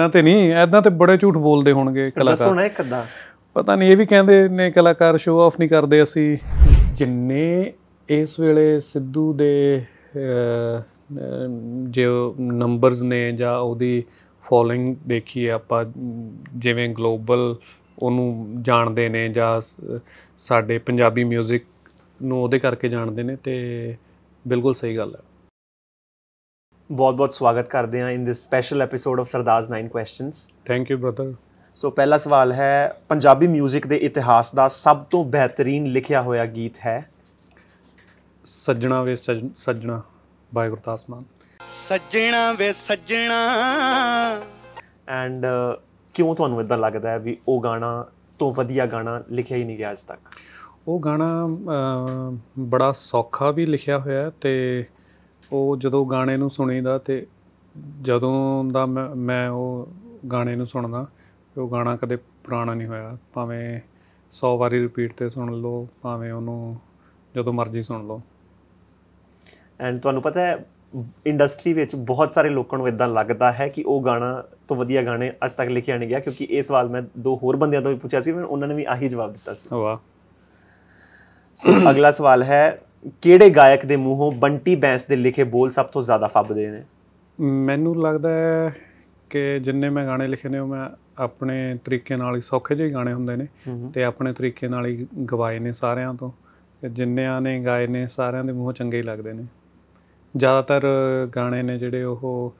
ਇਦਾਂ ਤੇ ਨਹੀਂ ਇਦਾਂ ਤੇ ਬੜੇ ਝੂਠ ਬੋਲਦੇ ਹੋਣਗੇ ਕਲਾਕਾਰ ਦੱਸੋ ਨਾ ਇਹ ਕਿੱਦਾਂ ਪਤਾ ਨਹੀਂ ਇਹ ਵੀ ਕਹਿੰਦੇ ਨੇ ਕਲਾਕਾਰ ਸ਼ੋਅ ਆਫ ਨਹੀਂ ਕਰਦੇ ਅਸੀਂ ਜਿੰਨੇ ਇਸ ਵੇਲੇ ਸਿੱਧੂ ਦੇ ਜੇ ਨੰਬਰਸ ਨੇ ਜਾਂ ਉਹਦੀ ਫੋਲੋਇੰਗ ਦੇਖੀ ਹੈ ਆਪਾਂ ਜਿਵੇਂ ਗਲੋਬਲ ਉਹਨੂੰ ਜਾਣਦੇ ਨੇ ਜਾਂ ਸਾਡੇ ਪੰਜਾਬੀ 뮤직 ਨੂੰ ਉਹਦੇ ਕਰਕੇ ਜਾਣਦੇ ਨੇ ਤੇ ਬਿਲਕੁਲ ਸਹੀ ਗੱਲ ਹੈ ਬਹੁਤ-ਬਹੁਤ ਸਵਾਗਤ ਕਰਦੇ ਹਾਂ in this special episode of Sardars 9 questions thank you brother so ਪਹਿਲਾ ਸਵਾਲ ਹੈ ਪੰਜਾਬੀ 뮤직 ਦੇ ਇਤਿਹਾਸ ਦਾ ਸਭ ਤੋਂ ਬਿਹਤਰੀਨ ਲਿਖਿਆ ਹੋਇਆ ਗੀਤ ਹੈ ਸੱਜਣਾ ਵੇ ਸੱਜਣਾ ਬਾਈ ਗੁਰਦਾਸ ਮਾਨ ਸੱਜਣਾ ਵੇ ਸੱਜਣਾ ਐਂਡ ਕਿਉਂ ਤੁਹਾਨੂੰ ਇਦਾਂ ਲੱਗਦਾ ਹੈ ਵੀ ਉਹ ਗਾਣਾ ਤੋਂ ਵਧੀਆ ਗਾਣਾ ਲਿਖਿਆ ਹੀ ਨਹੀਂ ਗਿਆ ਅਜ ਤੱਕ ਉਹ ਗਾਣਾ ਬੜਾ ਸੌਖਾ ਵੀ ਲਿਖਿਆ ਹੋਇਆ ਤੇ ਉਹ ਜਦੋਂ ਗਾਣੇ ਨੂੰ ਸੁਣੀਦਾ ਤੇ ਜਦੋਂ ਦਾ ਮੈਂ ਉਹ ਗਾਣੇ ਨੂੰ ਸੁਣਦਾ ਉਹ ਗਾਣਾ ਕਦੇ ਪੁਰਾਣਾ ਨਹੀਂ ਹੋਇਆ ਭਾਵੇਂ 100 ਵਾਰੀ ਰਿਪੀਟ ਤੇ ਸੁਣ ਲਓ ਭਾਵੇਂ ਉਹਨੂੰ ਜਦੋਂ ਮਰਜ਼ੀ ਸੁਣ ਲਓ ਐਂਡ ਤੁਹਾਨੂੰ ਪਤਾ ਹੈ ਇੰਡਸਟਰੀ ਵਿੱਚ ਬਹੁਤ ਸਾਰੇ ਲੋਕਾਂ ਨੂੰ ਇਦਾਂ ਲੱਗਦਾ ਹੈ ਕਿ ਉਹ ਗਾਣਾ ਤੋਂ ਵਧੀਆ ਗਾਣੇ ਅਜ ਤੱਕ ਲਿਖਿਆ ਨਹੀਂ ਗਿਆ ਕਿਉਂਕਿ ਇਹ ਸਵਾਲ ਮੈਂ ਦੋ ਹੋਰ ਬੰਦਿਆਂ ਤੋਂ ਵੀ ਪੁੱਛਿਆ ਸੀ ਉਹਨਾਂ ਨੇ ਵੀ ਆਹੀ ਜਵਾਬ ਦਿੱਤਾ ਸੀ ਵਾਹ ਸੋ ਅਗਲਾ ਸਵਾਲ ਹੈ ਕਿਹੜੇ ਗਾਇਕ ਦੇ ਮੂੰਹੋਂ ਬੰਟੀ ਬੈਂਸ ਦੇ ਲਿਖੇ ਬੋਲ ਸਭ ਤੋਂ ਜ਼ਿਆਦਾ ਫੱਬਦੇ ਨੇ ਮੈਨੂੰ ਲੱਗਦਾ ਹੈ ਕਿ ਜਿੰਨੇ ਮੈਂ ਗਾਣੇ ਲਿਖੇ ਨੇ ਉਹ ਮੈਂ ਆਪਣੇ ਤਰੀਕੇ ਨਾਲ ਹੀ ਸੌਖੇ ਜਿਹੇ ਗਾਣੇ ਹੁੰਦੇ ਨੇ ਤੇ ਆਪਣੇ ਤਰੀਕੇ ਨਾਲ ਹੀ ਗਵਾਏ ਨੇ ਸਾਰਿਆਂ ਤੋਂ ਤੇ ਜਿੰਨਿਆਂ ਨੇ ਗਾਏ ਨੇ ਸਾਰਿਆਂ ਦੇ ਮੂੰਹ ਚੰਗੇ ਹੀ ਲੱਗਦੇ ਨੇ ਜ਼ਿਆਦਾਤਰ ਗਾਣੇ ਨੇ ਜਿਹੜੇ ਉਹ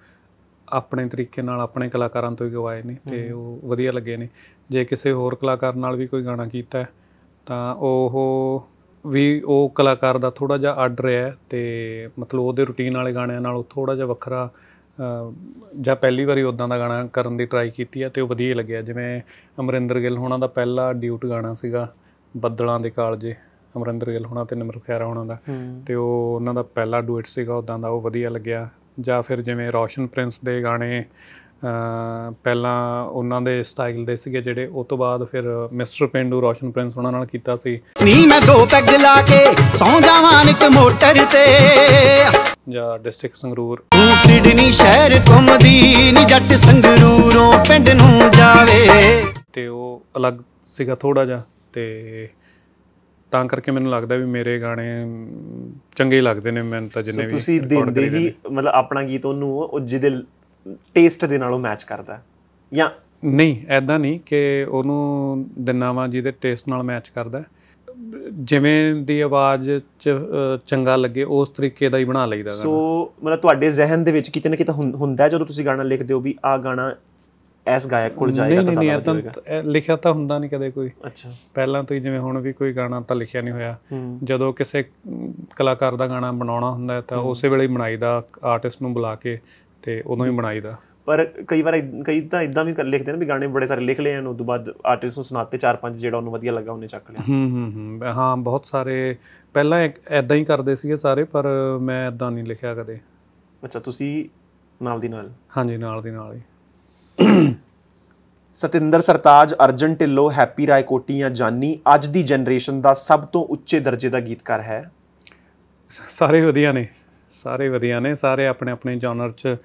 ਆਪਣੇ ਤਰੀਕੇ ਨਾਲ ਆਪਣੇ ਕਲਾਕਾਰਾਂ ਤੋਂ ਹੀ ਗਵਾਏ ਨੇ ਤੇ ਉਹ ਵਧੀਆ ਲੱਗੇ ਨੇ ਜੇ ਕਿਸੇ ਹੋਰ ਕਲਾਕਾਰ ਨਾਲ ਵੀ ਕੋਈ ਗਾਣਾ ਕੀਤਾ ਤਾਂ ਉਹ ਵੀ ਉਹ ਕਲਾਕਾਰ ਦਾ ਥੋੜਾ ਜਿਹਾ ਅੱਡ ਰਿਹਾ ਤੇ ਮਤਲਬ ਉਹਦੇ ਰੁਟੀਨ ਵਾਲੇ ਗਾਣਿਆਂ ਨਾਲੋਂ ਥੋੜਾ ਜਿਹਾ ਵੱਖਰਾ ਜਾਂ ਪਹਿਲੀ ਵਾਰੀ ਉਦਾਂ ਦਾ ਗਾਣਾ ਕਰਨ ਦੀ ਟਰਾਈ ਕੀਤੀ ਹੈ ਤੇ ਉਹ ਵਧੀਆ ਲੱਗਿਆ ਜਿਵੇਂ ਅਮਰਿੰਦਰ ਗਿੱਲ ਹੋਣਾ ਦਾ ਪਹਿਲਾ ਡਿਊਟ ਗਾਣਾ ਸੀਗਾ ਬੱਦਲਾਂ ਦੇ ਕਾਲਜੇ ਅਮਰਿੰਦਰ ਗਿੱਲ ਹੋਣਾ ਤੇ ਨਿਮਰ ਖਿਆਰਾ ਹੋਣਾ ਦਾ ਤੇ ਉਹ ਉਹਨਾਂ ਦਾ ਪਹਿਲਾ ਡੂਇਟ ਸੀਗਾ ਉਦਾਂ ਦਾ ਉਹ ਵਧੀਆ ਲੱਗਿਆ ਜਾਂ ਫਿਰ ਜਿਵੇਂ ਰੋਸ਼ਨ ਪ੍ਰਿੰਸ ਦੇ ਗਾਣੇ ਪਹਿਲਾਂ ਉਹਨਾਂ ਦੇ ਸਟਾਈਲ ਦੇ ਸੀਗੇ ਜਿਹੜੇ ਉਸ ਤੋਂ ਬਾਅਦ ਫਿਰ ਮਿਸਟਰ ਪਿੰਡੂ ਰੋਸ਼ਨ ਪ੍ਰਿੰਸ ਉਹਨਾਂ ਨਾਲ ਕੀਤਾ ਸੀ ਨੀ ਮੈਂ ਦੋ ਪੈਗ ਲਾ ਕੇ ਸੌਂ ਜਾਵਾਂ ਨਿਕ ਮੋਟਰ ਤੇ ਜਾਂ ਡਿਸਟ੍ਰਿਕਟ ਸੰਗਰੂਰ ਤੂੰ ਸਿਡਨੀ ਸ਼ਹਿਰ ਘੁੰਮਦੀ ਮਦੀਨ ਜੱਟ ਸੰਗਰੂਰੋਂ ਪਿੰਡ ਨੂੰ ਜਾਵੇ ਤੇ ਉਹ ਅਲੱਗ ਸੀਗਾ ਥੋੜਾ ਜਿਹਾ ਤੇ ਤਾਂ ਕਰਕੇ ਮੈਨੂੰ ਲੱਗਦਾ ਵੀ ਮੇਰੇ ਗਾਣੇ ਚੰਗੇ ਲੱਗਦੇ ਨੇ ਮੈਨੂੰ ਤਾਂ ਜਿੰਨੇ ਵੀ ਤੁਸੀਂ ਦਿੰਦੇ ਹੀ ਮਤਲਬ ਆਪਣਾ ਗੀਤ ਉਹਨੂੰ ਉਹ ਜਿਹਦੇ ਟੇਸਟ ਦੇ ਨਾਲੋਂ ਮੈਚ ਕਰਦਾ ਜਾਂ ਨਹੀਂ ਐਦਾਂ ਨਹੀਂ ਕਿ ਉਹਨੂੰ ਦਿਨਾਵਾ ਜਿਹਦੇ ਟੇਸਟ ਨਾਲ ਮੈਚ ਕਰਦਾ ਜਿਵੇਂ ਦੀ ਆਵਾਜ਼ ਚ ਚੰਗਾ ਲੱਗੇ ਉਸ ਤਰੀਕੇ ਦਾ ਹੀ ਬਣਾ ਲਈਦਾ ਸੋ ਮਤਲਬ ਤੁਹਾਡੇ ਜ਼ਿਹਨ ਦੇ ਵਿੱਚ ਕਿਤੇ ਨਾ ਕਿਤੇ ਹੁੰਦਾ ਜਦੋਂ ਤੁਸੀਂ ਗਾਣਾ ਲਿਖਦੇ ਹੋ ਵੀ ਆ ਗਾਣਾ ਐਸ ਗਾਇਕ ਕੋਲ ਜਾਏਗਾ ਤਾਂ ਨਹੀਂ ਤਾਂ ਲਿਖਿਆ ਤਾਂ ਹੁੰਦਾ ਨਹੀਂ ਕਦੇ ਕੋਈ ਅੱਛਾ ਪਹਿਲਾਂ ਤੋਂ ਹੀ ਜਿਵੇਂ ਹੁਣ ਵੀ ਕੋਈ ਗਾਣਾ ਤਾਂ ਲਿਖਿਆ ਨਹੀਂ ਹੋਇਆ ਜਦੋਂ ਕਿਸੇ ਕਲਾਕਾਰ ਦਾ ਗਾਣਾ ਬਣਾਉਣਾ ਹੁੰਦਾ ਤਾਂ ਉਸੇ ਵੇਲੇ ਹੀ ਬਣਾਈਦਾ ਆਰਟਿਸਟ ਨੂੰ ਬੁਲਾ ਕੇ ਤੇ ਉਦੋਂ ਹੀ ਬਣਾਈਦਾ ਪਰ ਕਈ ਵਾਰ ਕਈ ਤਾਂ ਇਦਾਂ ਵੀ ਲਿਖਦੇ ਨੇ ਵੀ ਗਾਣੇ ਬੜੇ ਸਾਰੇ ਲਿਖ ਲਏ ਹਨ ਉਸ ਤੋਂ ਬਾਅਦ ਆਰਟਿਸਟ ਨੂੰ ਸੁਣਾਤੇ ਚਾਰ ਪੰਜ ਜਿਹੜਾ ਉਹਨੂੰ ਵਧੀਆ ਲੱਗਾ ਉਹਨੇ ਚੱਕ ਲਿਆ ਹੂੰ ਹੂੰ ਹਾਂ ਹਾਂ ਬਹੁਤ ਸਾਰੇ ਪਹਿਲਾਂ ਐਦਾਂ ਹੀ ਕਰਦੇ ਸੀਗੇ ਸਾਰੇ ਪਰ ਮੈਂ ਐਦਾਂ ਨਹੀਂ ਲਿਖਿਆ ਕਦੇ ਅੱਛਾ ਤੁਸੀਂ ਨਾਲ ਦੀ ਨਾਲ ਹਾਂਜੀ ਨਾਲ ਦੀ ਨਾਲ ਹੀ ਸਤਿੰਦਰ ਸਰਤਾਜ ਅਰਜਨ ਢਿੱਲੋ ਹੈਪੀ ਕੋਟੀ ਜਾਂ ਜਾਨੀ ਅੱਜ ਦੀ ਜਨਰੇਸ਼ਨ ਦਾ ਸਭ ਤੋਂ ਉੱਚੇ ਦਰਜੇ ਦਾ ਗੀਤਕਾਰ ਹੈ ਸਾਰੇ ਵਧੀਆ ਨੇ ਸਾਰੇ ਵਧੀਆ ਨੇ ਸਾਰੇ ਆਪਣੇ ਆਪਣੇ ਜਨਰ ਚ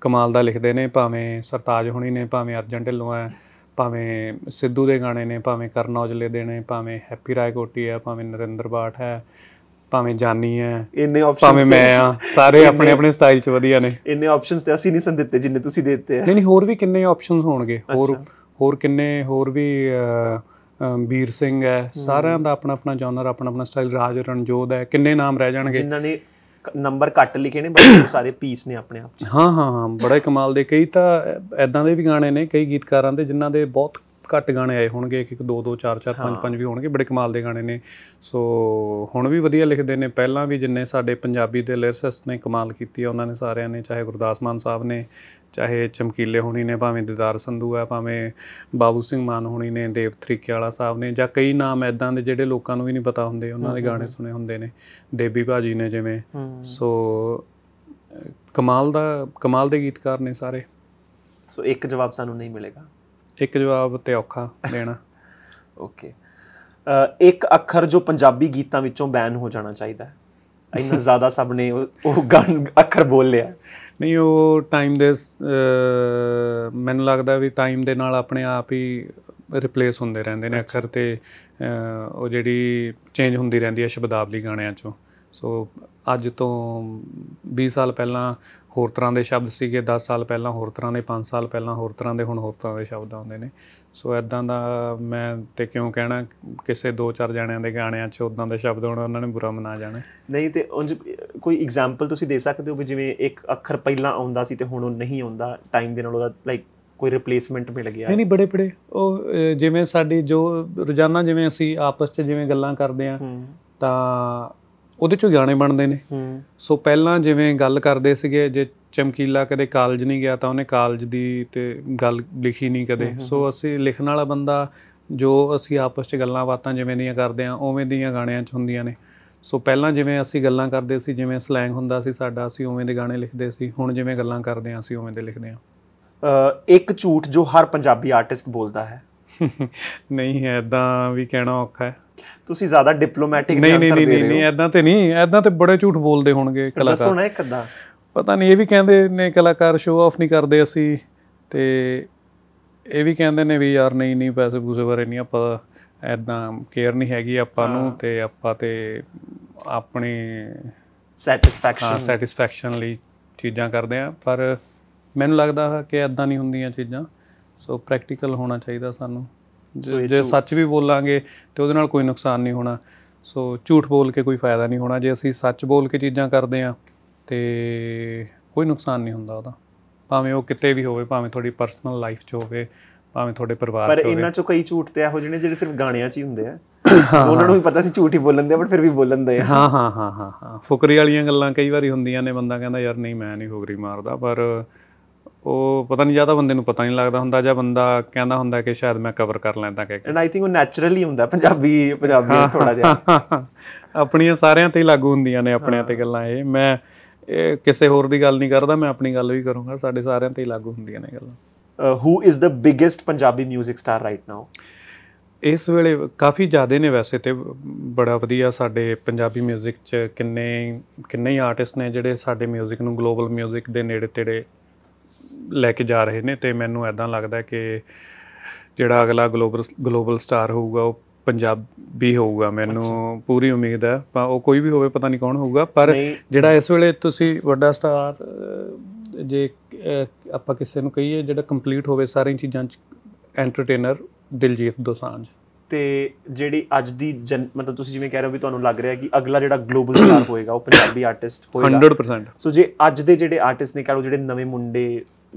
ਕਮਾਲ ਦਾ ਲਿਖਦੇ ਨੇ ਭਾਵੇਂ ਸਰਤਾਜ ਹੁਣੀ ਨੇ ਭਾਵੇਂ ਅਰਜਨ ਢਿੱਲੋਂ ਆ ਭਾਵੇਂ ਸਿੱਧੂ ਦੇ ਗਾਣੇ ਨੇ ਭਾਵੇਂ ਕਰਨ ਔਜਲੇ ਦੇ ਨੇ ਭਾਵੇਂ ਹੈਪੀ ਰਾਏ ਕੋਟੀ ਆ ਭਾਵੇਂ ਨਰਿੰਦਰ ਬਾਠ ਹੈ ਭਾਵੇਂ ਜਾਨੀ ਹੈ ਇੰਨੇ ਆਪਸ਼ਨਸ ਭਾਵੇਂ ਮੈਂ ਆ ਸਾਰੇ ਆਪਣੇ ਆਪਣੇ ਸਟਾਈਲ ਚ ਵਧੀਆ ਨੇ ਇੰਨੇ ਆਪਸ਼ਨਸ ਤੇ ਅਸੀਂ ਨਹੀਂ ਸੰ ਦਿੱਤੇ ਜਿੰਨੇ ਤੁਸੀਂ ਦਿੱਤੇ ਆ ਨਹੀਂ ਨਹੀਂ ਹੋਰ ਵੀ ਕਿੰਨੇ ਆਪਸ਼ਨਸ ਹੋਣਗੇ ਹੋਰ ਹੋਰ ਕਿੰਨੇ ਹੋਰ ਵੀ ਵੀਰ ਸਿੰਘ ਹੈ ਸਾਰਿਆਂ ਦਾ ਆਪਣਾ ਆਪਣਾ ਜਨਰ ਆਪਣਾ ਆਪਣਾ ਸਟਾਈਲ ਰਾਜ ਰਣਜੋਧ ਹੈ ਕਿੰਨੇ ਨਾਮ ਰਹਿ ਜਾਣਗੇ ਜਿਨ੍ਹਾਂ ਨੇ ਨੰਬਰ ਘੱਟ ਲਿਖੇ ਨੇ ਬਟ ਸਾਰੇ ਪੀਸ ਨੇ ਆਪਣੇ ਆਪ ਚ ਹਾਂ ਹਾਂ ਹਾਂ ਬੜਾ ਕਮਾਲ ਦੇ ਕਈ ਤਾਂ ਐਦਾਂ ਦੇ ਵੀ ਗਾਣੇ ਨੇ ਕਈ ਗੀਤਕਾਰਾਂ ਦੇ ਜਿਨ੍ਹਾਂ ਦੇ ਬਹੁਤ ਘੱਟ ਗਾਣੇ ਆਏ ਹੋਣਗੇ ਇੱਕ ਇੱਕ ਦੋ ਦੋ ਚਾਰ ਚਾਰ ਪੰਜ ਪੰਜ ਵੀ ਹੋਣਗੇ ਬੜੇ ਕਮਾਲ ਦੇ ਗਾਣੇ ਨੇ ਸੋ ਹੁਣ ਵੀ ਵਧੀਆ ਲਿਖਦੇ ਨੇ ਪਹਿਲਾਂ ਵੀ ਜਿੰਨੇ ਸਾਡੇ ਪੰਜਾਬੀ ਦੇ ਲਿਰਿਸਟ ਨੇ ਕਮਾਲ ਕੀਤੀ ਉਹਨਾਂ ਨੇ ਸਾਰਿਆਂ ਨੇ ਚਾਹੇ ਗੁਰਦਾਸ ਮਾਨ ਸਾਹਿਬ ਨੇ ਚਾਹੇ ਚਮਕੀਲੇ ਹੋਣੀ ਨੇ ਭਾਵੇਂ ਦਿਦਾਰ ਸੰਧੂ ਹੈ ਭਾਵੇਂ ਬਾਬੂ ਸਿੰਘ ਮਾਨ ਹੋਣੀ ਨੇ ਦੇਵ ਤਰੀਕੇ ਵਾਲਾ ਸਾਹਿਬ ਨੇ ਜਾਂ ਕਈ ਨਾਮ ਐਦਾਂ ਦੇ ਜਿਹੜੇ ਲੋਕਾਂ ਨੂੰ ਵੀ ਨਹੀਂ ਪਤਾ ਹੁੰਦੇ ਉਹਨਾਂ ਦੇ ਗਾਣੇ ਸੁਨੇ ਹੁੰਦੇ ਨੇ ਦੇਵੀ ਭਾਜੀ ਨੇ ਜਿਵੇਂ ਸੋ ਕਮਾਲ ਦਾ ਕਮਾਲ ਦੇ ਗੀਤਕਾਰ ਨੇ ਸਾਰੇ ਸੋ ਇੱਕ ਜਵਾਬ ਸਾਨੂੰ ਨਹੀਂ ਮਿਲੇਗਾ ਇੱਕ ਜਵਾਬ ਤੇ ਔਖਾ ਦੇਣਾ ਓਕੇ ਇੱਕ ਅੱਖਰ ਜੋ ਪੰਜਾਬੀ ਗੀਤਾਂ ਵਿੱਚੋਂ ਬੈਨ ਹੋ ਜਾਣਾ ਚਾਹੀਦਾ ਹੈ ਇੰਨਾ ਜ਼ਿਆਦਾ ਸਭ ਨੇ ਉਹ ਗਨ ਅੱਖਰ ਬੋਲ ਲਿਆ ਨਹੀਂ ਉਹ ਟਾਈਮ ਦੇ ਮੈਨੂੰ ਲੱਗਦਾ ਵੀ ਟਾਈਮ ਦੇ ਨਾਲ ਆਪਣੇ ਆਪ ਹੀ ਰਿਪਲੇਸ ਹੁੰਦੇ ਰਹਿੰਦੇ ਨੇ ਅੱਖਰ ਤੇ ਉਹ ਜਿਹੜੀ ਚੇਂਜ ਹੁੰਦੀ ਰਹਿੰਦੀ ਹੈ ਸ਼ਬਦਾਵਲੀ ਗਾਣਿਆਂ 'ਚੋਂ ਸੋ ਅੱਜ ਤੋਂ 20 ਸਾਲ ਪਹਿਲਾਂ ਹੋਰ ਤਰ੍ਹਾਂ ਦੇ ਸ਼ਬਦ ਸੀਗੇ 10 ਸਾਲ ਪਹਿਲਾਂ ਹੋਰ ਤਰ੍ਹਾਂ ਦੇ 5 ਸਾਲ ਪਹਿਲਾਂ ਹੋਰ ਤਰ੍ਹਾਂ ਦੇ ਹੁਣ ਹੋਰ ਤਰ੍ਹਾਂ ਦੇ ਸ਼ਬਦ ਆਉਂਦੇ ਨੇ ਸੋ ਐਦਾਂ ਦਾ ਮੈਂ ਤੇ ਕਿਉਂ ਕਹਿਣਾ ਕਿਸੇ 2-4 ਜਾਣਿਆਂ ਦੇ ਗਾਣਿਆਂ 'ਚ ਉਦਾਂ ਦੇ ਸ਼ਬਦ ਹੋਣ ਉਹਨਾਂ ਨੇ ਬੁਰਾ ਮਨਾ ਜਾਣਾ ਨਹੀਂ ਤੇ ਉਂਝ ਕੋਈ ਐਗਜ਼ਾਮਪਲ ਤੁਸੀਂ ਦੇ ਸਕਦੇ ਹੋ ਵੀ ਜਿਵੇਂ ਇੱਕ ਅੱਖਰ ਪਹਿਲਾਂ ਆਉਂਦਾ ਸੀ ਤੇ ਹੁਣ ਉਹ ਨਹੀਂ ਆਉਂਦਾ ਟਾਈਮ ਦੇ ਨਾਲ ਉਹਦਾ ਲਾਈਕ ਕੋਈ ਰਿਪਲੇਸਮੈਂਟ ਮਿਲ ਗਿਆ ਨਹੀਂ ਨਹੀਂ ਬੜੇ ਬੜੇ ਉਹ ਜਿਵੇਂ ਸਾਡੀ ਜੋ ਰੋਜ਼ਾਨਾ ਜਿਵੇਂ ਅਸੀਂ ਆਪਸ 'ਚ ਜਿਵੇਂ ਗੱਲਾਂ ਕਰਦੇ ਆ ਤਾਂ ਉਹਦੇ ਚੋਂ ਗਾਣੇ ਬਣਦੇ ਨੇ ਸੋ ਪਹਿਲਾਂ ਜਿਵੇਂ ਗੱਲ ਕਰਦੇ ਸੀਗੇ ਜੇ ਚਮਕੀਲਾ ਕਦੇ ਕਾਲਜ ਨਹੀਂ ਗਿਆ ਤਾਂ ਉਹਨੇ ਕਾਲਜ ਦੀ ਤੇ ਗੱਲ ਲਿਖੀ ਨਹੀਂ ਕਦੇ ਸੋ ਅਸੀਂ ਲਿਖਣ ਵਾਲਾ ਬੰਦਾ ਜੋ ਅਸੀਂ ਆਪਸ ਵਿੱਚ ਗੱਲਾਂ ਬਾਤਾਂ ਜਿਵੇਂ ਦੀਆਂ ਕਰਦੇ ਆ ਉਵੇਂ ਦੀਆਂ ਗਾਣਿਆਂ 'ਚ ਹੁੰਦੀਆਂ ਨੇ ਸੋ ਪਹਿਲਾਂ ਜਿਵੇਂ ਅਸੀਂ ਗੱਲਾਂ ਕਰਦੇ ਸੀ ਜਿਵੇਂ ਸਲੈਂਗ ਹੁੰਦਾ ਸੀ ਸਾਡਾ ਅਸੀਂ ਉਵੇਂ ਦੇ ਗਾਣੇ ਲਿਖਦੇ ਸੀ ਹੁਣ ਜਿਵੇਂ ਗੱਲਾਂ ਕਰਦੇ ਆ ਅਸੀਂ ਉਵੇਂ ਦੇ ਲਿਖਦੇ ਆ ਇੱਕ ਝੂਠ ਜੋ ਹਰ ਪੰਜਾਬੀ ਆਰਟਿਸਟ ਬੋਲਦਾ ਹੈ ਨਹੀਂ ਐਦਾਂ ਵੀ ਕਹਿਣਾ ਔਖਾ ਹੈ ਤੁਸੀਂ ਜ਼ਿਆਦਾ ਡਿਪਲੋਮੈਟਿਕ ਨਹੀਂ ਨਹੀਂ ਨਹੀਂ ਨਹੀਂ ਐਦਾਂ ਤੇ ਨਹੀਂ ਐਦਾਂ ਤੇ ਬੜੇ ਝੂਠ ਬੋਲਦੇ ਹੋਣਗੇ ਕਲਾਕਾਰ ਦੱਸੋ ਨਾ ਇਹ ਕਿੱਦਾਂ ਪਤਾ ਨਹੀਂ ਇਹ ਵੀ ਕਹਿੰਦੇ ਨੇ ਕਲਾਕਾਰ ਸ਼ੋਅ ਆਫ ਨਹੀਂ ਕਰਦੇ ਅਸੀਂ ਤੇ ਇਹ ਵੀ ਕਹਿੰਦੇ ਨੇ ਵੀ ਯਾਰ ਨਹੀਂ ਨਹੀਂ ਪੈਸੇ ਪੂਸੇ ਬਾਰੇ ਨਹੀਂ ਆਪਾਂ ਐਦਾਂ ਕੇਅਰ ਨਹੀਂ ਹੈਗੀ ਆਪਾਂ ਨੂੰ ਤੇ ਆਪਾਂ ਤੇ ਆਪਣੇ ਸੈਟੀਸਫੈਕਸ਼ਨ ਸੈਟੀਸਫੈਕਸ਼ਨ ਲਈ ਚੀਜ਼ਾਂ ਕਰਦੇ ਆ ਪਰ ਮੈਨੂੰ ਲੱਗਦਾ ਕਿ ਐਦਾਂ ਨਹੀਂ ਹੁੰਦੀਆਂ ਚੀਜ਼ਾਂ ਸੋ ਪ੍ਰੈਕਟੀਕਲ ਹੋਣਾ ਚਾਹੀਦਾ ਸਾਨੂੰ ਜੇ ਸੱਚ ਵੀ ਬੋਲਾਂਗੇ ਤੇ ਉਹਦੇ ਨਾਲ ਕੋਈ ਨੁਕਸਾਨ ਨਹੀਂ ਹੋਣਾ ਸੋ ਝੂਠ ਬੋਲ ਕੇ ਕੋਈ ਫਾਇਦਾ ਨਹੀਂ ਹੋਣਾ ਜੇ ਅਸੀਂ ਸੱਚ ਬੋਲ ਕੇ ਚੀਜ਼ਾਂ ਕਰਦੇ ਆ ਤੇ ਕੋਈ ਨੁਕਸਾਨ ਨਹੀਂ ਹੁੰਦਾ ਉਹਦਾ ਭਾਵੇਂ ਉਹ ਕਿਤੇ ਵੀ ਹੋਵੇ ਭਾਵੇਂ ਤੁਹਾਡੀ ਪਰਸਨਲ ਲਾਈਫ 'ਚ ਹੋਵੇ ਭਾਵੇਂ ਤੁਹਾਡੇ ਪਰਿਵਾਰ 'ਚ ਹੋਵੇ ਪਰ ਇਹਨਾਂ 'ਚੋਂ ਕਈ ਝੂਠ ਤੇ ਇਹੋ ਜਿਹੇ ਨੇ ਜਿਹੜੇ ਸਿਰਫ ਗਾਣਿਆਂ 'ਚ ਹੀ ਹੁੰਦੇ ਆ ਉਹਨਾਂ ਨੂੰ ਵੀ ਪਤਾ ਸੀ ਝੂਠ ਹੀ ਬੋਲਣ ਦੇ ਪਰ ਫਿਰ ਵੀ ਬੋਲਣ ਦੇ ਹਾਂ ਹਾਂ ਹਾਂ ਹਾਂ ਹਾਂ ਫੁਕਰੀ ਵਾਲੀਆਂ ਗੱਲਾਂ ਕਈ ਵਾਰੀ ਹੁੰਦੀਆਂ ਨੇ ਬੰਦਾ ਕਹਿੰਦਾ ਯਾਰ ਨਹੀਂ ਮੈਂ ਨਹੀਂ ਫੁਕਰੀ ਮਾਰਦਾ ਪਰ ਉਹ ਪਤਾ ਨਹੀਂ ਜਾਂਦਾ ਬੰਦੇ ਨੂੰ ਪਤਾ ਨਹੀਂ ਲੱਗਦਾ ਹੁੰਦਾ ਜਾਂ ਬੰਦਾ ਕਹਿੰਦਾ ਹੁੰਦਾ ਕਿ ਸ਼ਾਇਦ ਮੈਂ ਕਵਰ ਕਰ ਲੈਂਦਾ ਕਿ ਐਂਡ ਆਈ ਥਿੰਕ ਉਹ ਨੈਚੁਰਲੀ ਹੁੰਦਾ ਪੰਜਾਬੀ ਪੰਜਾਬੀ ਥੋੜਾ ਜਿਹਾ ਆਪਣੀਆਂ ਸਾਰਿਆਂ ਤੇ ਲਾਗੂ ਹੁੰਦੀਆਂ ਨੇ ਆਪਣਿਆਂ ਤੇ ਗੱਲਾਂ ਇਹ ਮੈਂ ਕਿਸੇ ਹੋਰ ਦੀ ਗੱਲ ਨਹੀਂ ਕਰਦਾ ਮੈਂ ਆਪਣੀ ਗੱਲ ਵੀ ਕਰੂੰਗਾ ਸਾਡੇ ਸਾਰਿਆਂ ਤੇ ਲਾਗੂ ਹੁੰਦੀਆਂ ਨੇ ਗੱਲਾਂ who is the biggest Punjabi 뮤직 star right now ਇਸ ਵੇਲੇ ਕਾਫੀ ਜ਼ਿਆਦੇ ਨੇ ਵੈਸੇ ਤੇ ਬੜਾ ਵਧੀਆ ਸਾਡੇ ਪੰਜਾਬੀ 뮤직 ਚ ਕਿੰਨੇ ਕਿੰਨੇ ਹੀ ਆਰਟਿਸਟ ਨੇ ਜਿਹੜੇ ਸਾਡੇ 뮤직 ਨੂੰ ਗਲੋਬਲ 뮤직 ਦੇ ਨੇੜੇ ਤੇੜੇ ਲੈ ਕੇ ਜਾ ਰਹੇ ਨੇ ਤੇ ਮੈਨੂੰ ਐਦਾਂ ਲੱਗਦਾ ਕਿ ਜਿਹੜਾ ਅਗਲਾ ਗਲੋਬਲ ਗਲੋਬਲ ਸਟਾਰ ਹੋਊਗਾ ਉਹ ਪੰਜਾਬੀ ਹੋਊਗਾ ਮੈਨੂੰ ਪੂਰੀ ਉਮੀਦ ਹੈ ਪਰ ਉਹ ਕੋਈ ਵੀ ਹੋਵੇ ਪਤਾ ਨਹੀਂ ਕੌਣ ਹੋਊਗਾ ਪਰ ਜਿਹੜਾ ਇਸ ਵੇਲੇ ਤੁਸੀਂ ਵੱਡਾ ਸਟਾਰ ਜੇ ਆਪਾਂ ਕਿਸੇ ਨੂੰ ਕਹੀਏ ਜਿਹੜਾ ਕੰਪਲੀਟ ਹੋਵੇ ਸਾਰੀਆਂ ਚੀਜ਼ਾਂ ਚ ਐਂਟਰਟੇਨਰ ਦਿਲਜੀਤ ਦੋਸਾਂਝ ਤੇ ਜਿਹੜੀ ਅੱਜ ਦੀ ਮਤਲਬ ਤੁਸੀਂ ਜਿਵੇਂ ਕਹਿ ਰਹੇ ਹੋ ਵੀ ਤੁਹਾਨੂੰ ਲੱਗ ਰਿਹਾ ਕਿ ਅਗਲਾ ਜਿਹੜਾ ਗਲੋਬਲ ਸਟਾਰ ਹੋਏਗਾ ਉਹ ਪੰਜਾਬੀ ਆਰਟਿਸਟ ਹੋਏਗਾ 100% ਸੋ ਜੇ ਅੱਜ ਦੇ ਜਿਹੜੇ ਆਰਟਿਸਟ ਨੇ ਕਹ ਜਿਹੜੇ ਨਵੇਂ ਮੁੰਡੇ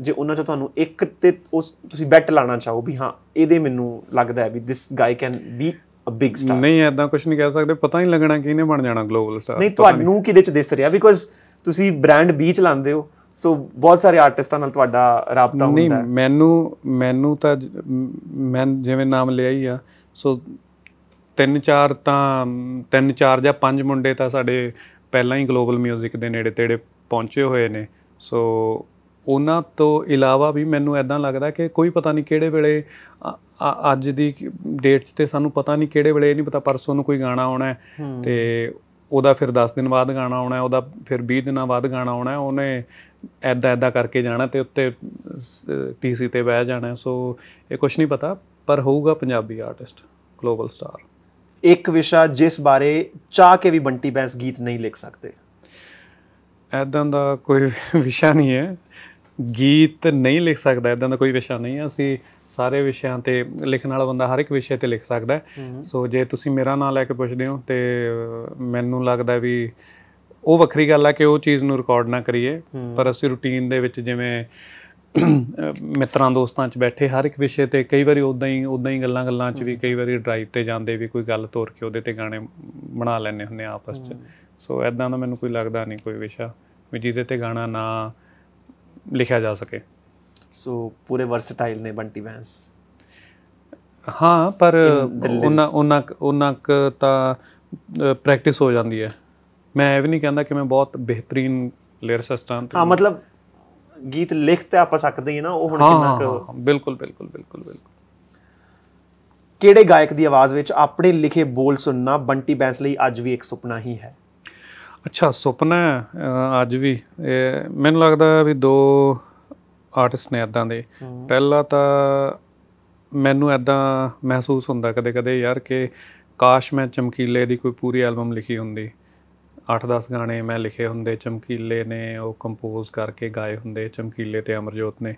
ਜੇ ਉਹਨਾਂ ਚੋਂ ਤੁਹਾਨੂੰ ਇੱਕ ਤੇ ਉਸ ਤੁਸੀਂ ਬੈਟ ਲਾਣਾ ਚਾਹੋ ਵੀ ਹਾਂ ਇਹਦੇ ਮੈਨੂੰ ਲੱਗਦਾ ਹੈ ਵੀ this guy can be a big star ਨਹੀਂ ਐਦਾਂ ਕੁਝ ਨਹੀਂ ਕਹਿ ਸਕਦੇ ਪਤਾ ਨਹੀਂ ਲੱਗਣਾ ਕਿ ਇਹਨੇ ਬਣ ਜਾਣਾ ਗਲੋਬਲ ਸਟਾਰ ਨਹੀਂ ਤੁਹਾਨੂੰ ਕਿਹਦੇ ਚ ਦਿਸ ਰਿਹਾ ਬਿਕੋਜ਼ ਤੁਸੀਂ ਬ੍ਰਾਂਡ ਬੀ ਚਲਾਉਂਦੇ ਹੋ ਸੋ ਬਹੁਤ ਸਾਰੇ ਆਰਟਿਸਟਾਂ ਨਾਲ ਤੁਹਾਡਾ ਰਾਬਤਾ ਹੁੰਦਾ ਹੈ ਨਹੀਂ ਮੈਨੂੰ ਮੈਨੂੰ ਤਾਂ ਮੈਂ ਜਿਵੇਂ ਨਾਮ ਲਿਆ ਹੀ ਆ ਸੋ ਤਿੰਨ ਚਾਰ ਤਾਂ ਤਿੰਨ ਚਾਰ ਜਾਂ ਪੰਜ ਮੁੰਡੇ ਤਾਂ ਸਾਡੇ ਪਹਿਲਾਂ ਹੀ ਗਲੋਬਲ 뮤직 ਦੇ ਨੇੜੇ ਤੇੜੇ ਪਹੁੰਚੇ ਹੋਏ ਨੇ ਸੋ ਉਹਨਾਂ ਤੋਂ ਇਲਾਵਾ ਵੀ ਮੈਨੂੰ ਐਦਾਂ ਲੱਗਦਾ ਕਿ ਕੋਈ ਪਤਾ ਨਹੀਂ ਕਿਹੜੇ ਵੇਲੇ ਅੱਜ ਦੀ ਡੇਟ 'ਤੇ ਸਾਨੂੰ ਪਤਾ ਨਹੀਂ ਕਿਹੜੇ ਵੇਲੇ ਇਹ ਨਹੀਂ ਪਤਾ ਪਰਸੋਂ ਨੂੰ ਕੋਈ ਗਾਣਾ ਆਉਣਾ ਹੈ ਤੇ ਉਹਦਾ ਫਿਰ 10 ਦਿਨ ਬਾਅਦ ਗਾਣਾ ਆਉਣਾ ਹੈ ਉਹਦਾ ਫਿਰ 20 ਦਿਨਾਂ ਬਾਅਦ ਗਾਣਾ ਆਉਣਾ ਹੈ ਉਹਨੇ ਐਦਾਂ ਐਦਾਂ ਕਰਕੇ ਜਾਣਾ ਤੇ ਉੱਤੇ ਪੀਸੀ ਤੇ ਬਹਿ ਜਾਣਾ ਸੋ ਇਹ ਕੁਝ ਨਹੀਂ ਪਤਾ ਪਰ ਹੋਊਗਾ ਪੰਜਾਬੀ ਆਰਟਿਸਟ ਗਲੋਬਲ ਸਟਾਰ ਇੱਕ ਵਿਸ਼ਾ ਜਿਸ ਬਾਰੇ ਚਾਹ ਕੇ ਵੀ ਬੰਟੀ ਬੈਂਸ ਗੀਤ ਨਹੀਂ ਲਿਖ ਸਕਦੇ ਐਦਾਂ ਦਾ ਕੋਈ ਵਿਸ਼ਾ ਨਹੀਂ ਹੈ ਗੀਤ ਨਹੀਂ ਲਿਖ ਸਕਦਾ ਇਦਾਂ ਦਾ ਕੋਈ ਵਿਸ਼ਾ ਨਹੀਂ ਹੈ ਅਸੀਂ ਸਾਰੇ ਵਿਸ਼ਿਆਂ ਤੇ ਲਿਖਣ ਵਾਲਾ ਬੰਦਾ ਹਰ ਇੱਕ ਵਿਸ਼ੇ ਤੇ ਲਿਖ ਸਕਦਾ ਸੋ ਜੇ ਤੁਸੀਂ ਮੇਰਾ ਨਾਮ ਲੈ ਕੇ ਪੁੱਛਦੇ ਹੋ ਤੇ ਮੈਨੂੰ ਲੱਗਦਾ ਵੀ ਉਹ ਵੱਖਰੀ ਗੱਲ ਆ ਕਿ ਉਹ ਚੀਜ਼ ਨੂੰ ਰਿਕਾਰਡ ਨਾ ਕਰੀਏ ਪਰ ਅਸੀਂ ਰੁਟੀਨ ਦੇ ਵਿੱਚ ਜਿਵੇਂ ਮਿੱਤਰਾਂ ਦੋਸਤਾਂ 'ਚ ਬੈਠੇ ਹਰ ਇੱਕ ਵਿਸ਼ੇ ਤੇ ਕਈ ਵਾਰੀ ਉਦਾਂ ਹੀ ਉਦਾਂ ਹੀ ਗੱਲਾਂ ਗੱਲਾਂ 'ਚ ਵੀ ਕਈ ਵਾਰੀ ਡਰਾਈਵ ਤੇ ਜਾਂਦੇ ਵੀ ਕੋਈ ਗੱਲ ਤੋਰ ਕੇ ਉਹਦੇ ਤੇ ਗਾਣੇ ਬਣਾ ਲੈਣੇ ਹੁੰਦੇ ਆਪਸ 'ਚ ਸੋ ਐਦਾਂ ਦਾ ਮੈਨੂੰ ਕੋਈ ਲੱਗਦਾ ਨਹੀਂ ਕੋਈ ਵਿਸ਼ਾ ਵੀ ਜਿਹਦੇ ਤੇ ਗਾਣਾ ਨਾ ਲਿਖਿਆ ਜਾ ਸਕੇ ਸੋ ਪੂਰੇ ਵਰਸਟਾਈਲ ਨੇ ਬੰਟੀ ਵੈਂਸ ਹਾਂ ਪਰ ਉਹਨਾਂ ਉਹਨਾਂ ਉਹਨਾਂ ਕ ਤਾਂ ਪ੍ਰੈਕਟਿਸ ਹੋ ਜਾਂਦੀ ਹੈ ਮੈਂ ਇਹ ਵੀ ਨਹੀਂ ਕਹਿੰਦਾ ਕਿ ਮੈਂ ਬਹੁਤ ਬਿਹਤਰੀਨ ਲਿਰਿਸਟ ਹਾਂ ਹਾਂ ਮਤਲਬ ਗੀਤ ਲਿਖ ਤੇ ਆਪਾਂ ਸਕਦੇ ਹਾਂ ਨਾ ਉਹ ਹੁਣ ਕਿੰਨਾ ਕੁ ਬਿਲਕੁਲ ਬਿਲਕੁਲ ਬਿਲਕੁਲ ਬਿਲਕੁਲ ਕਿਹੜੇ ਗਾਇਕ ਦੀ ਆਵਾਜ਼ ਵਿੱਚ ਆਪਣੇ ਲਿਖੇ ਬੋਲ ਸੁਣਨਾ ਬੰਟੀ ਬੈਂਸ ਲਈ ਅੱਜ ਵੀ ਇੱਕ ਸੁਪਨਾ ਹੀ ਹੈ ਅੱਛਾ ਸੁਪਨਾ ਅੱਜ ਵੀ ਮੈਨੂੰ ਲੱਗਦਾ ਵੀ ਦੋ ਆਰਟਿਸਟ ਨੇ ਇਦਾਂ ਦੇ ਪਹਿਲਾ ਤਾਂ ਮੈਨੂੰ ਇਦਾਂ ਮਹਿਸੂਸ ਹੁੰਦਾ ਕਦੇ-ਕਦੇ ਯਾਰ ਕਿ ਕਾਸ਼ ਮੈਂ ਚਮਕੀਲੇ ਦੀ ਕੋਈ ਪੂਰੀ ਐਲਬਮ ਲਿਖੀ ਹੁੰਦੀ 8-10 ਗਾਣੇ ਮੈਂ ਲਿਖੇ ਹੁੰਦੇ ਚਮਕੀਲੇ ਨੇ ਉਹ ਕੰਪੋਜ਼ ਕਰਕੇ ਗਾਏ ਹੁੰਦੇ ਚਮਕੀਲੇ ਤੇ ਅਮਰਜੋਤ ਨੇ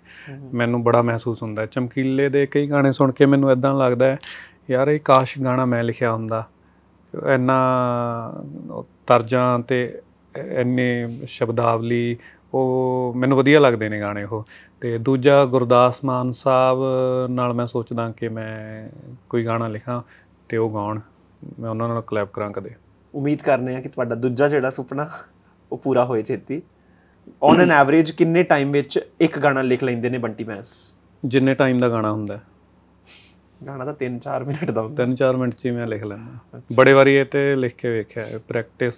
ਮੈਨੂੰ ਬੜਾ ਮਹਿਸੂਸ ਹੁੰਦਾ ਚਮਕੀਲੇ ਦੇ ਕਈ ਗਾਣੇ ਸੁਣ ਕੇ ਮੈਨੂੰ ਇਦਾਂ ਲੱਗਦਾ ਯਾਰ ਇਹ ਕਾਸ਼ ਗਾਣਾ ਮੈਂ ਲਿਖਿਆ ਹੁੰਦਾ ਇੰਨਾ ਤਰਜਾਂ ਤੇ ਇੰਨੇ ਸ਼ਬਦਾਵਲੀ ਉਹ ਮੈਨੂੰ ਵਧੀਆ ਲੱਗਦੇ ਨੇ ਗਾਣੇ ਉਹ ਤੇ ਦੂਜਾ ਗੁਰਦਾਸ ਮਾਨ ਸਾਹਿਬ ਨਾਲ ਮੈਂ ਸੋਚਦਾ ਕਿ ਮੈਂ ਕੋਈ ਗਾਣਾ ਲਿਖਾਂ ਤੇ ਉਹ ਗਾਉਣ ਮੈਂ ਉਹਨਾਂ ਨਾਲ ਕਲੈਬ ਕਰਾਂ ਕਦੇ ਉਮੀਦ ਕਰਨੇ ਆ ਕਿ ਤੁਹਾਡਾ ਦੂਜਾ ਜਿਹੜਾ ਸੁਪਨਾ ਉਹ ਪੂਰਾ ਹੋਏ ਛੇਤੀ ਔਨ ਐਨ ਐਵਰੇਜ ਕਿੰਨੇ ਟਾਈਮ ਵਿੱਚ ਇੱਕ ਗਾਣਾ ਲਿਖ ਲੈਂਦੇ ਨੇ ਬੰਟੀ ਮੈਂਸ ਜਿੰਨੇ ਟਾਈਮ ਦਾ ਗਾਣਾ ਹੁੰਦਾ ਗਾਣਾ ਤਾਂ 3-4 ਮਿੰਟ ਦਾ ਹੁੰਦਾ 3-4 ਮਿੰਟ 'ਚ ਮੈਂ ਲਿਖ ਲੈਂਦਾ ਬੜੇ ਵਾਰੀ ਇਹ ਤੇ ਲਿਖ ਕੇ ਵੇਖਿਆ ਹੈ ਪ੍ਰੈਕਟਿਸ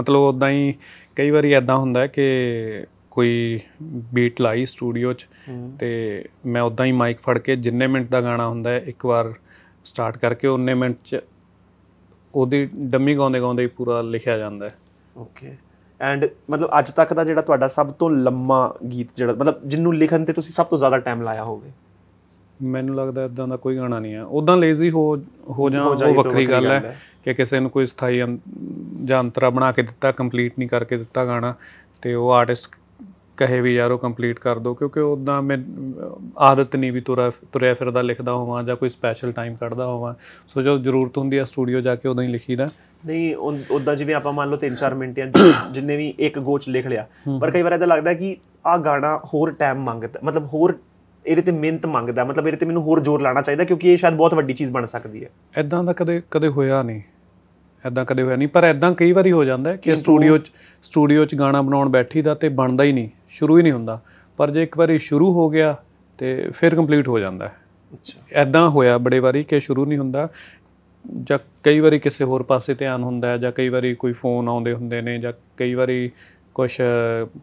ਮਤਲਬ ਉਦਾਂ ਹੀ ਕਈ ਵਾਰੀ ਐਦਾਂ ਹੁੰਦਾ ਹੈ ਕਿ ਕੋਈ ਬੀਟ ਲਾਈ ਸਟੂਡੀਓ 'ਚ ਤੇ ਮੈਂ ਉਦਾਂ ਹੀ ਮਾਈਕ ਫੜ ਕੇ ਜਿੰਨੇ ਮਿੰਟ ਦਾ ਗਾਣਾ ਹੁੰਦਾ ਹੈ ਇੱਕ ਵਾਰ ਸਟਾਰਟ ਕਰਕੇ ਉਹਨੇ ਮਿੰਟ 'ਚ ਉਹਦੀ ਡੰਮੀ ਗਾਉਂਦੇ ਗਾਉਂਦੇ ਹੀ ਪੂਰਾ ਲਿਖਿਆ ਜਾਂਦਾ ਹੈ ਓਕੇ ਐਂਡ ਮਤਲਬ ਅੱਜ ਤੱਕ ਦਾ ਜਿਹੜਾ ਤੁਹਾਡਾ ਸਭ ਤੋਂ ਲੰਮਾ ਗੀਤ ਜਿਹੜਾ ਮਤਲਬ ਜਿੰਨੂੰ ਲਿਖਣ ਤੇ ਤੁਸੀਂ ਸਭ ਤੋਂ ਜ਼ਿਆਦਾ ਟਾਈਮ ਲਾਇਆ ਹੋਵੇ ਮੈਨੂੰ ਲੱਗਦਾ ਇਦਾਂ ਦਾ ਕੋਈ ਗਾਣਾ ਨਹੀਂ ਆ ਉਦਾਂ ਲੇਜ਼ੀ ਹੋ ਹੋ ਜਾਂ ਉਹ ਵੱਖਰੀ ਗੱਲ ਹੈ ਕਿ ਕਿਸੇ ਨੂੰ ਕੋਈ ਸਥਾਈ ਜਾਂਤਰਾ ਬਣਾ ਕੇ ਦਿੱਤਾ ਕੰਪਲੀਟ ਨਹੀਂ ਕਰਕੇ ਦਿੱਤਾ ਗਾਣਾ ਤੇ ਉਹ ਆਰਟਿਸਟ ਕਹੇ ਵੀ ਯਾਰ ਉਹ ਕੰਪਲੀਟ ਕਰ ਦੋ ਕਿਉਂਕਿ ਉਦਾਂ ਮੈਂ ਆਦਤ ਨਹੀਂ ਵੀ ਤੁਰਿਆ ਤੁਰਿਆ ਫਿਰਦਾ ਲਿਖਦਾ ਹੋਵਾਂ ਜਾਂ ਕੋਈ ਸਪੈਸ਼ਲ ਟਾਈਮ ਕੱਢਦਾ ਹੋਵਾਂ ਸੋ ਜੋ ਜ਼ਰੂਰਤ ਹੁੰਦੀ ਹੈ ਸਟੂਡੀਓ ਜਾ ਕੇ ਉਦਾਂ ਹੀ ਲਿਖੀਦਾ ਨਹੀਂ ਉਦਾਂ ਜਿਵੇਂ ਆਪਾਂ ਮੰਨ ਲਓ 3-4 ਮਿੰਟ ਜਾਂ ਜਿੰਨੇ ਵੀ ਇੱਕ ਗੋਚ ਲਿਖ ਲਿਆ ਪਰ ਕਈ ਵਾਰ ਇਹਦਾ ਲੱਗਦਾ ਕਿ ਆ ਗਾਣਾ ਹੋਰ ਟਾਈਮ ਮੰਗਦਾ ਮਤਲਬ ਹੋਰ ਇਹਦੇ ਤੇ ਮਿਹਨਤ ਮੰਗਦਾ ਮਤਲਬ ਇਹਦੇ ਤੇ ਮੈਨੂੰ ਹੋਰ ਜ਼ੋਰ ਲਾਣਾ ਚਾਹੀਦਾ ਕਿਉਂਕਿ ਇਹ ਸ਼ਾਇਦ ਬਹੁਤ ਵੱਡੀ ਚੀਜ਼ ਬਣ ਸਕਦੀ ਹੈ ਐਦਾਂ ਦਾ ਕਦੇ ਕਦੇ ਹੋਇਆ ਨਹੀਂ ਐਦਾਂ ਕਦੇ ਹੋਇਆ ਨਹੀਂ ਪਰ ਐਦਾਂ ਕਈ ਵਾਰੀ ਹੋ ਜਾਂਦਾ ਕਿ ਸਟੂਡੀਓ ਚ ਸਟੂਡੀਓ ਚ ਗਾਣਾ ਬਣਾਉਣ ਬੈਠੀਦਾ ਤੇ ਬਣਦਾ ਹੀ ਨਹੀਂ ਸ਼ੁਰੂ ਹੀ ਨਹੀਂ ਹੁੰਦਾ ਪਰ ਜੇ ਇੱਕ ਵਾਰੀ ਸ਼ੁਰੂ ਹੋ ਗਿਆ ਤੇ ਫਿਰ ਕੰਪਲੀਟ ਹੋ ਜਾਂਦਾ ਹੈ ਅੱਛਾ ਐਦਾਂ ਹੋਇਆ ਬੜੇ ਵਾਰੀ ਕਿ ਸ਼ੁਰੂ ਨਹੀਂ ਹੁੰਦਾ ਜਾਂ ਕਈ ਵਾਰੀ ਕਿਸੇ ਹੋਰ ਪਾਸੇ ਧਿਆਨ ਹੁੰਦਾ ਹੈ ਜਾਂ ਕਈ ਵਾਰੀ ਕੋਈ ਫੋਨ ਆਉਂਦੇ ਹੁੰਦੇ ਨੇ ਜਾਂ ਕਈ ਵਾਰੀ ਕੁਝ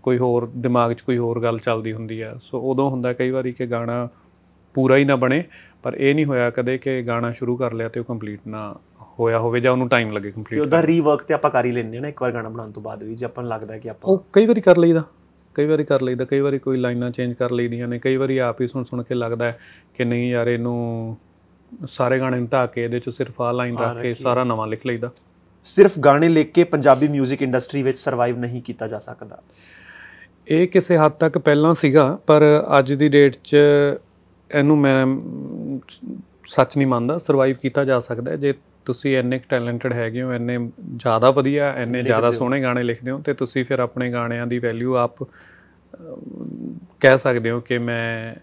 ਕੋਈ ਹੋਰ ਦਿਮਾਗ 'ਚ ਕੋਈ ਹੋਰ ਗੱਲ ਚੱਲਦੀ ਹੁੰਦੀ ਆ ਸੋ ਉਦੋਂ ਹੁੰਦਾ ਕਈ ਵਾਰੀ ਕਿ ਗਾਣਾ ਪੂਰਾ ਹੀ ਨਾ ਬਣੇ ਪਰ ਇਹ ਨਹੀਂ ਹੋਇਆ ਕਦੇ ਕਿ ਗਾਣਾ ਸ਼ੁਰੂ ਕਰ ਲਿਆ ਤੇ ਉਹ ਕੰਪਲੀਟ ਨਾ ਹੋਇਆ ਹੋਵੇ ਜਾਂ ਉਹਨੂੰ ਟਾਈਮ ਲੱਗੇ ਕੰਪਲੀਟ ਤੇ ਉਹਦਾ ਰੀਵਰਕ ਤੇ ਆਪਾਂ ਕਰ ਹੀ ਲੈਂਦੇ ਨਾ ਇੱਕ ਵਾਰ ਗਾਣਾ ਬਣਾਉਣ ਤੋਂ ਬਾਅਦ ਵੀ ਜੇ ਆਪਾਂ ਨੂੰ ਲੱਗਦਾ ਕਿ ਆਪਾਂ ਉਹ ਕਈ ਵਾਰੀ ਕਰ ਲਈਦਾ ਕਈ ਵਾਰੀ ਕਰ ਲਈਦਾ ਕਈ ਵਾਰੀ ਕੋਈ ਲਾਈਨਾਂ ਚੇਂਜ ਕਰ ਲਈਦੀਆਂ ਨੇ ਕਈ ਵਾਰੀ ਆਪ ਹੀ ਸੁਣ ਸੁਣ ਕੇ ਲੱਗਦਾ ਹੈ ਕਿ ਨਹੀਂ ਯਾਰ ਇਹਨੂੰ ਸਾਰੇ ਗਾਣੇ ਨੂੰ ਢਾ ਕੇ ਇਹਦੇ ਚ ਸਿਰਫ ਆ ਲਾਈਨ ਰੱਖ ਕੇ ਸਾਰਾ ਨਵਾਂ ਲਿਖ ਲਈਦਾ ਸਿਰਫ ਗਾਣੇ ਲਿਖ ਕੇ ਪੰਜਾਬੀ 뮤직 ਇੰਡਸਟਰੀ ਵਿੱਚ ਸਰਵਾਈਵ ਨਹੀਂ ਕੀਤਾ ਜਾ ਸਕਦਾ ਇਹ ਕਿਸੇ ਹੱਦ ਤੱਕ ਪਹਿਲਾਂ ਸੀਗਾ ਪਰ ਅੱਜ ਦੀ ਡੇਟ 'ਚ ਇਹਨੂੰ ਮੈਂ ਸੱਚ ਨਹੀਂ ਮੰਨਦਾ ਸਰਵਾਈਵ ਕੀਤਾ ਜਾ ਸਕਦਾ ਜੇ ਤੁਸੀਂ ਇੰਨੇ ਟੈਲੈਂਟਡ ਹੈਗੇ ਹੋ ਇੰਨੇ ਜ਼ਿਆਦਾ ਵਧੀਆ ਇੰਨੇ ਜ਼ਿਆਦਾ ਸੋਹਣੇ ਗਾਣੇ ਲਿਖਦੇ ਹੋ ਤੇ ਤੁਸੀਂ ਫਿਰ ਆਪਣੇ ਗਾਣਿਆਂ ਦੀ ਵੈਲਿਊ ਆਪ ਕਹਿ ਸਕਦੇ ਹੋ ਕਿ ਮੈਂ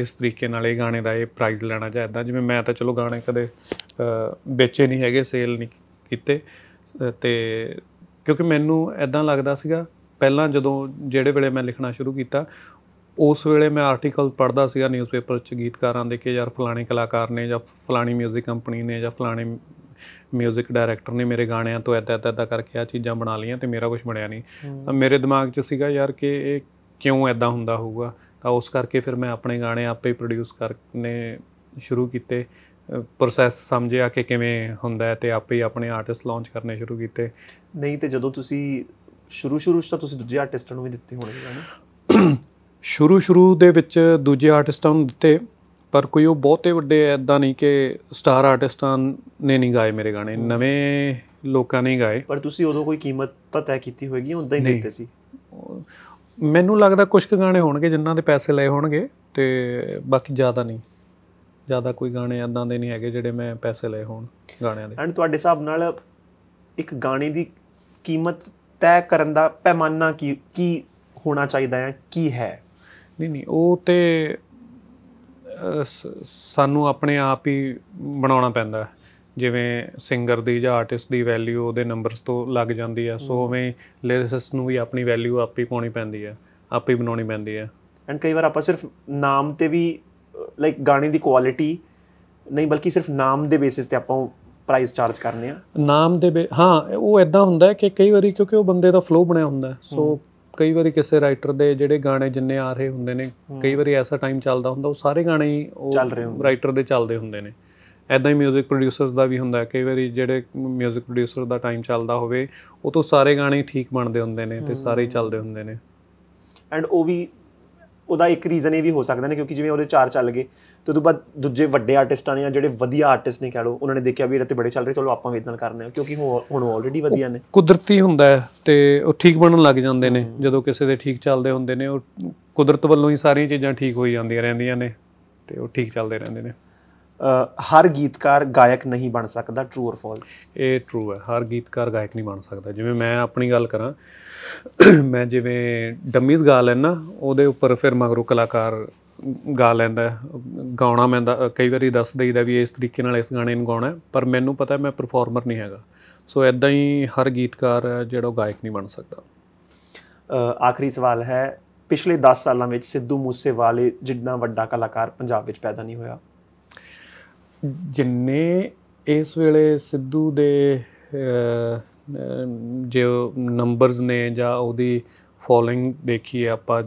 ਇਸ ਤਰੀਕੇ ਨਾਲ ਇਹ ਗਾਣੇ ਦਾ ਇਹ ਪ੍ਰਾਈਜ਼ ਲੈਣਾ ਜਾਂ ਜਿਵੇਂ ਮੈਂ ਤਾਂ ਚਲੋ ਗਾਣੇ ਕਦੇ ਵੇਚੇ ਨਹੀਂ ਹੈਗੇ ਸੇਲ ਨਹੀਂ ਕੀਤੇ ਤੇ ਕਿਉਂਕਿ ਮੈਨੂੰ ਐਦਾਂ ਲੱਗਦਾ ਸੀਗਾ ਪਹਿਲਾਂ ਜਦੋਂ ਜਿਹੜੇ ਵੇਲੇ ਮੈਂ ਲਿਖਣਾ ਸ਼ੁਰੂ ਕੀਤਾ ਉਸ ਵੇਲੇ ਮੈਂ ਆਰਟੀਕਲ ਪੜ੍ਹਦਾ ਸੀਗਾ ਨਿਊਜ਼ਪੇਪਰ 'ਚ ਗੀਤਕਾਰਾਂ ਦੇ ਕਿ ਯਾਰ ਫਲਾਣੇ ਕਲਾਕਾਰ ਨੇ ਜਾਂ ਫਲਾਣੀ 뮤직 ਕੰਪਨੀ ਨੇ ਜਾਂ ਫਲਾਣੇ 뮤직 ਡਾਇਰੈਕਟਰ ਨੇ ਮੇਰੇ ਗਾਣਿਆਂ ਤੋਂ ਐਦਾਂ ਐਦਾਂ ਕਰਕੇ ਆ ਚੀਜ਼ਾਂ ਬਣਾ ਲਈਆਂ ਤੇ ਮੇਰਾ ਕੁਝ ਬਣਿਆ ਨਹੀਂ ਮੇਰੇ ਦਿਮਾਗ 'ਚ ਸੀਗਾ ਯਾਰ ਕਿ ਇਹ ਕਿਉਂ ਐਦਾਂ ਹੁੰਦਾ ਹੋਊਗਾ ਤਾਂ ਉਸ ਕਰਕੇ ਫਿਰ ਮੈਂ ਆਪਣੇ ਗਾਣੇ ਆਪੇ ਹੀ ਪ੍ਰੋਡਿਊਸ ਕਰਨੇ ਸ਼ੁਰੂ ਕੀਤੇ ਪ੍ਰੋਸੈਸ ਸਮਝਿਆ ਕਿ ਕਿਵੇਂ ਹੁੰਦਾ ਹੈ ਤੇ ਆਪੇ ਹੀ ਆਪਣੇ ਆਰਟਿਸਟ ਲਾਂਚ ਕਰਨੇ ਸ਼ੁਰੂ ਕੀਤੇ ਨਹੀਂ ਤੇ ਜਦੋਂ ਤੁਸੀਂ ਸ਼ੁਰੂ ਸ਼ੁਰੂ ਚ ਤਾਂ ਤੁਸੀਂ ਦੂਜੇ ਆਰਟਿਸਟਾਂ ਨੂੰ ਵੀ ਦਿੱਤੇ ਹੋਣਗੇ ਨਾ ਸ਼ੁਰੂ ਸ਼ੁਰੂ ਦੇ ਵਿੱਚ ਦੂਜੇ ਆਰਟਿਸਟਾਂ ਨੂੰ ਦਿੱਤੇ ਪਰ ਕੋਈ ਉਹ ਬਹੁਤੇ ਵੱਡੇ ਐਦਾਂ ਨਹੀਂ ਕਿ ਸਟਾਰ ਆਰਟਿਸਟਾਂ ਨੇ ਨਹੀਂ ਗਾਏ ਮੇਰੇ ਗਾਣੇ ਨਵੇਂ ਲੋਕਾਂ ਨੇ ਗਾਏ ਪਰ ਤੁਸੀਂ ਉਦੋਂ ਕੋਈ ਕੀਮਤ ਤਾਂ ਤੈਅ ਕੀਤੀ ਹੋएगी ਉਦਾਂ ਹੀ ਦਿੱਤੇ ਸੀ ਮੈਨੂੰ ਲੱਗਦਾ ਕੁਝ ਕੁ ਗਾਣੇ ਹੋਣਗੇ ਜਿਨ੍ਹਾਂ ਦੇ ਪੈਸੇ ਲਏ ਹੋਣਗੇ ਤੇ ਬਾਕੀ ਜ਼ਿਆਦਾ ਨਹੀਂ ਜ਼ਿਆਦਾ ਕੋਈ ਗਾਣੇ ਇਦਾਂ ਦੇ ਨਹੀਂ ਹੈਗੇ ਜਿਹੜੇ ਮੈਂ ਪੈਸੇ ਲਏ ਹੋਣ ਗਾਣਿਆਂ ਦੇ ਐਂਡ ਤੁਹਾਡੇ ਹਿਸਾਬ ਨਾਲ ਇੱਕ ਗਾਣੇ ਦੀ ਕੀਮਤ ਤੈਅ ਕਰਨ ਦਾ ਪੈਮਾਨਾ ਕੀ ਕੀ ਹੋਣਾ ਚਾਹੀਦਾ ਹੈ ਕੀ ਹੈ ਨਹੀਂ ਨਹੀਂ ਉਹ ਤੇ ਸਾਨੂੰ ਆਪਣੇ ਆਪ ਹੀ ਬਣਾਉਣਾ ਪੈਂਦਾ ਜਿਵੇਂ ਸਿੰਗਰ ਦੀ ਜਾਂ ਆਰਟਿਸਟ ਦੀ ਵੈਲਿਊ ਉਹਦੇ ਨੰਬਰਸ ਤੋਂ ਲੱਗ ਜਾਂਦੀ ਹੈ ਸੋ ਉਵੇਂ ਲਿਰਿਸਟ ਨੂੰ ਵੀ ਆਪਣੀ ਵੈਲਿਊ ਆਪੇ ਪਾਉਣੀ ਪੈਂਦੀ ਹੈ ਆਪੇ ਬਣਾਉਣੀ ਪੈਂਦੀ ਹੈ ਐਂਡ ਕਈ ਵਾਰ ਆਪਾਂ ਸਿਰਫ ਨਾਮ ਤੇ ਵੀ ਲਾਈਕ ਗਾਣੇ ਦੀ ਕੁਆਲਿਟੀ ਨਹੀਂ ਬਲਕਿ ਸਿਰਫ ਨਾਮ ਦੇ ਬੇਸਿਸ ਤੇ ਆਪਾਂ ਪ੍ਰਾਈਸ ਚਾਰਜ ਕਰਨੇ ਆ ਨਾਮ ਦੇ ਹਾਂ ਉਹ ਐਦਾਂ ਹੁੰਦਾ ਹੈ ਕਿ ਕਈ ਵਾਰੀ ਕਿਉਂਕਿ ਉਹ ਬੰਦੇ ਦਾ ਫਲੋ ਬਣਿਆ ਹੁੰਦਾ ਸੋ ਕਈ ਵਾਰੀ ਕਿਸੇ ਰਾਈਟਰ ਦੇ ਜਿਹੜੇ ਗਾਣੇ ਜਿੰਨੇ ਆ ਰਹੇ ਹੁੰਦੇ ਨੇ ਕਈ ਵਾਰੀ ਐਸਾ ਟਾਈਮ ਚੱਲਦਾ ਹੁੰਦਾ ਉਹ ਸਾਰੇ ਗਾਣੇ ਹੀ ਉਹ ਰਾਈਟਰ ਦੇ ਚੱਲਦੇ ਹੁੰਦੇ ਨੇ ਐਦਾਂ ਹੀ 뮤직 ਪ੍ਰੋਡਿਊਸਰਸ ਦਾ ਵੀ ਹੁੰਦਾ ਕਈ ਵਾਰੀ ਜਿਹੜੇ 뮤직 ਪ੍ਰੋਡਿਊਸਰ ਦਾ ਟਾਈਮ ਚੱਲਦਾ ਹੋਵੇ ਉਹ ਤੋਂ ਸਾਰੇ ਗਾਣੇ ਠੀਕ ਬਣਦੇ ਹੁੰਦੇ ਨੇ ਤੇ ਸਾਰੇ ਹੀ ਚੱਲਦੇ ਹੁੰਦੇ ਨੇ ਐਂਡ ਉਹ ਵੀ ਉਹਦਾ ਇੱਕ ਰੀਜ਼ਨ ਇਹ ਵੀ ਹੋ ਸਕਦਾ ਨੇ ਕਿਉਂਕਿ ਜਿਵੇਂ ਉਹਦੇ ਚਾਰ ਚੱਲ ਗਏ ਤੇ ਉਦੋਂ ਬਾਅਦ ਦੂਜੇ ਵੱਡੇ ਆਰਟਿਸਟਾਂ ਨੇ ਜਿਹੜੇ ਵਧੀਆ ਆਰਟਿਸਟ ਨੇ ਕਹ ਲਓ ਉਹਨਾਂ ਨੇ ਦੇਖਿਆ ਵੀ ਇਹ ਤੇ ਬੜੇ ਚੱਲ ਰਹੇ ਚਲੋ ਆਪਾਂ ਵੀ ਇਦਾਂ ਕਰਨੇ ਆ ਕਿਉਂਕਿ ਹੁਣ ਆਲਰੇਡੀ ਵਧੀਆ ਨੇ ਕੁਦਰਤੀ ਹੁੰਦਾ ਹੈ ਤੇ ਉਹ ਠੀਕ ਬਣਨ ਲੱਗ ਜਾਂਦੇ ਨੇ ਜਦੋਂ ਕਿਸੇ ਦੇ ਠੀਕ ਚੱਲਦੇ ਹੁੰਦੇ ਨੇ ਉਹ ਕੁਦਰਤ ਵੱਲੋਂ ਹੀ ਸਾਰੀਆਂ ਚੀਜ਼ਾਂ ਠੀਕ ਹੋਈ ਜਾਂਦੀਆਂ ਰਹਿੰਦੀਆਂ ਨੇ ਤੇ ਉਹ ਠੀਕ ਚੱਲਦੇ ਰਹਿੰਦੇ ਨੇ ਹਰ ਗੀਤਕਾਰ ਗਾਇਕ ਨਹੀਂ ਬਣ ਸਕਦਾ ਟਰੂ অর ਫਾਲਸ ਇਹ ਟਰੂ ਹੈ ਹਰ ਗੀਤਕਾਰ ਗਾਇਕ ਨਹੀਂ ਬਣ ਸਕਦਾ ਜਿਵੇਂ ਮੈਂ ਆਪਣੀ ਗੱਲ ਕਰਾਂ ਮੈਂ ਜਿਵੇਂ ਡੰਮੀਜ਼ ਗਾ ਲੈਣਾ ਉਹਦੇ ਉੱਪਰ ਫਿਰ ਮਗਰੋਂ ਕਲਾਕਾਰ ਗਾ ਲੈਂਦਾ ਗਾਉਣਾ ਮੈਂ ਕਈ ਵਾਰੀ ਦੱਸ ਦਈਦਾ ਵੀ ਇਸ ਤਰੀਕੇ ਨਾਲ ਇਸ ਗਾਣੇ ਨੂੰ ਗਾਉਣਾ ਪਰ ਮੈਨੂੰ ਪਤਾ ਮੈਂ ਪਰਫਾਰਮਰ ਨਹੀਂ ਹੈਗਾ ਸੋ ਐਦਾਂ ਹੀ ਹਰ ਗੀਤਕਾਰ ਜਿਹੜਾ ਗਾਇਕ ਨਹੀਂ ਬਣ ਸਕਦਾ ਆਖਰੀ ਸਵਾਲ ਹੈ ਪਿਛਲੇ 10 ਸਾਲਾਂ ਵਿੱਚ ਸਿੱਧੂ ਮੂਸੇਵਾਲੇ ਜਿੰਨਾ ਵੱਡਾ ਕਲਾਕਾਰ ਪੰਜਾਬ ਵਿੱਚ ਪੈਦਾ ਨਹੀਂ ਹੋਇਆ ਜਿੰਨੇ ਇਸ ਵੇਲੇ ਸਿੱਧੂ ਦੇ ਜੋ ਨੰਬਰਸ ਨੇ ਜਾਂ ਉਹਦੀ ਫੋਲੋਇੰਗ ਦੇਖੀ ਆਪਾਂ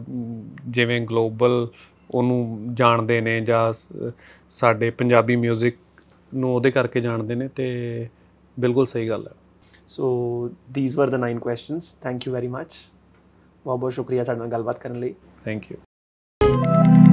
ਜਿਵੇਂ ਗਲੋਬਲ ਉਹਨੂੰ ਜਾਣਦੇ ਨੇ ਜਾਂ ਸਾਡੇ ਪੰਜਾਬੀ 뮤직 ਨੂੰ ਉਹਦੇ ਕਰਕੇ ਜਾਣਦੇ ਨੇ ਤੇ ਬਿਲਕੁਲ ਸਹੀ ਗੱਲ ਹੈ so these were the 9 questions thank you very much ਬਹੁਤ ਬਹੁਤ ਸ਼ੁਕਰੀਆ ਸਾਡੇ ਨਾਲ ਗੱਲਬਾਤ ਕਰਨ ਲਈ ਥੈਂਕ ਯੂ